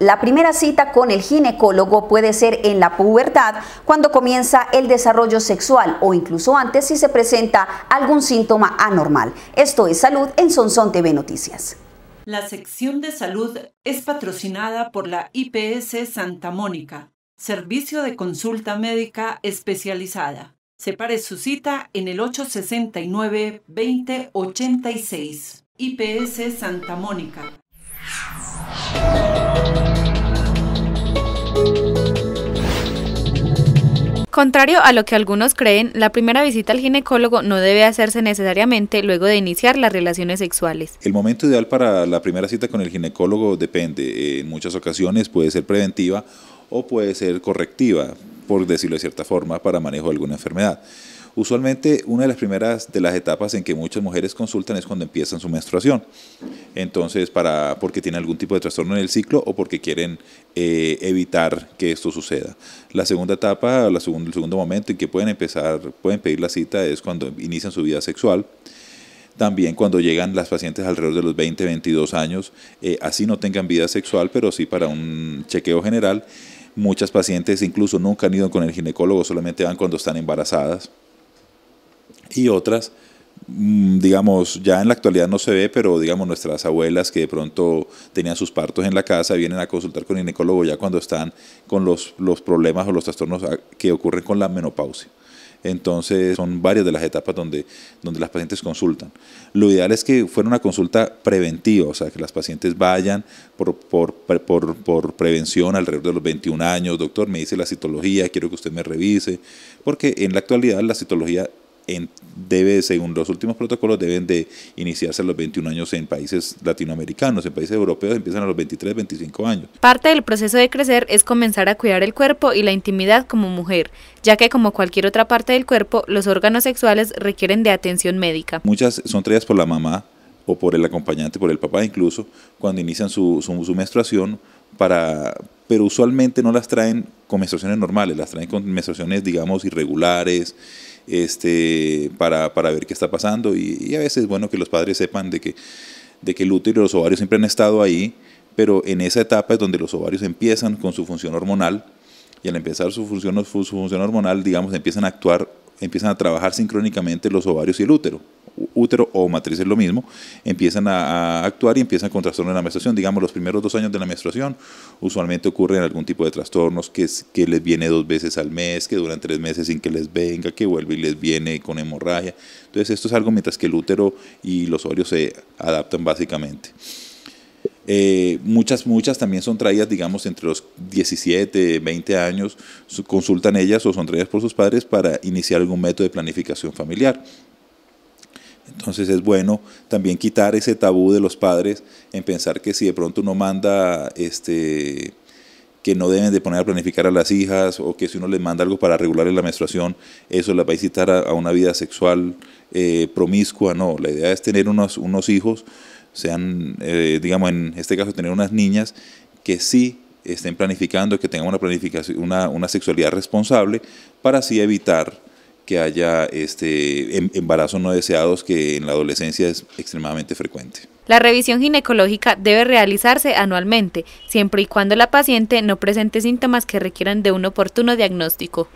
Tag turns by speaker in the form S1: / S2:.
S1: La primera cita con el ginecólogo puede ser en la pubertad, cuando comienza el desarrollo sexual o incluso antes si se presenta algún síntoma anormal. Esto es Salud en Sonsón TV Noticias. La sección de salud es patrocinada por la IPS Santa Mónica, servicio de consulta médica especializada. Separe su cita en el 869-2086. IPS Santa Mónica Contrario a lo que algunos creen, la primera visita al ginecólogo no debe hacerse necesariamente luego de iniciar las relaciones sexuales.
S2: El momento ideal para la primera cita con el ginecólogo depende. Eh, en muchas ocasiones puede ser preventiva o puede ser correctiva, por decirlo de cierta forma, para manejo de alguna enfermedad. Usualmente una de las primeras de las etapas en que muchas mujeres consultan es cuando empiezan su menstruación. Entonces, para, porque tienen algún tipo de trastorno en el ciclo o porque quieren eh, evitar que esto suceda. La segunda etapa, el segundo momento en que pueden empezar, pueden pedir la cita es cuando inician su vida sexual también cuando llegan las pacientes alrededor de los 20, 22 años, eh, así no tengan vida sexual, pero sí para un chequeo general. Muchas pacientes incluso nunca han ido con el ginecólogo, solamente van cuando están embarazadas y otras, mm, digamos, ya en la actualidad no se ve, pero digamos nuestras abuelas que de pronto tenían sus partos en la casa, vienen a consultar con el ginecólogo ya cuando están con los, los problemas o los trastornos ah, que ocurren con la menopausia. Entonces son varias de las etapas donde, donde las pacientes consultan. Lo ideal es que fuera una consulta preventiva, o sea, que las pacientes vayan por prevención alrededor de los 21 años, doctor, me dice la citología, quiero que usted me revise, porque en la actualidad la citología debe, según los últimos protocolos, deben de iniciarse a los 21 años en países latinoamericanos, en países europeos empiezan a los 23, 25 años.
S1: Parte del proceso de crecer es comenzar a cuidar el cuerpo y la intimidad como mujer, ya que como cualquier otra parte del cuerpo, los órganos sexuales requieren de atención médica.
S2: Muchas son traídas por la mamá o por el acompañante, por el papá incluso, cuando inician su, su, menstruación, para, pero usualmente no las traen con menstruaciones normales, las traen con menstruaciones, digamos, irregulares, este, para, ver qué está pasando. Y, a veces es bueno que los padres sepan de que, de que el útero y los ovarios siempre han estado ahí, pero en esa etapa es donde los ovarios empiezan con su función hormonal y al empezar su función, su función hormonal, digamos, empiezan a actuar, empiezan a trabajar sincrónicamente los ovarios y el útero útero o matriz es lo mismo, empiezan a, actuar y empiezan con trastorno de la menstruación. Digamos, los primeros dos años de la menstruación usualmente ocurren algún tipo de trastornos que, les viene dos veces al mes, que duran tres meses sin que les venga, que vuelve y les viene con hemorragia. Entonces esto es algo mientras que el útero y los ovarios se adaptan básicamente. Eh, muchas, muchas también son traídas, digamos, entre los 17, 20 años, consultan ellas o son traídas por sus padres para iniciar algún método de planificación familiar. Entonces es bueno también quitar ese tabú de los padres en pensar que si de pronto uno manda este que no deben de poner a planificar a las hijas o que si uno les manda algo para regular la menstruación, eso las va a incitar a, una vida sexual eh, promiscua. No, la idea es tener unos, unos hijos, sean, eh, digamos, en este caso, tener unas niñas que sí estén planificando, que tengan una, planificación, una, una sexualidad responsable para así evitar que haya este, em, embarazos no deseados que en la adolescencia es extremadamente frecuente.
S1: La revisión ginecológica debe realizarse anualmente, siempre y cuando la paciente no presente síntomas que requieran de un oportuno diagnóstico.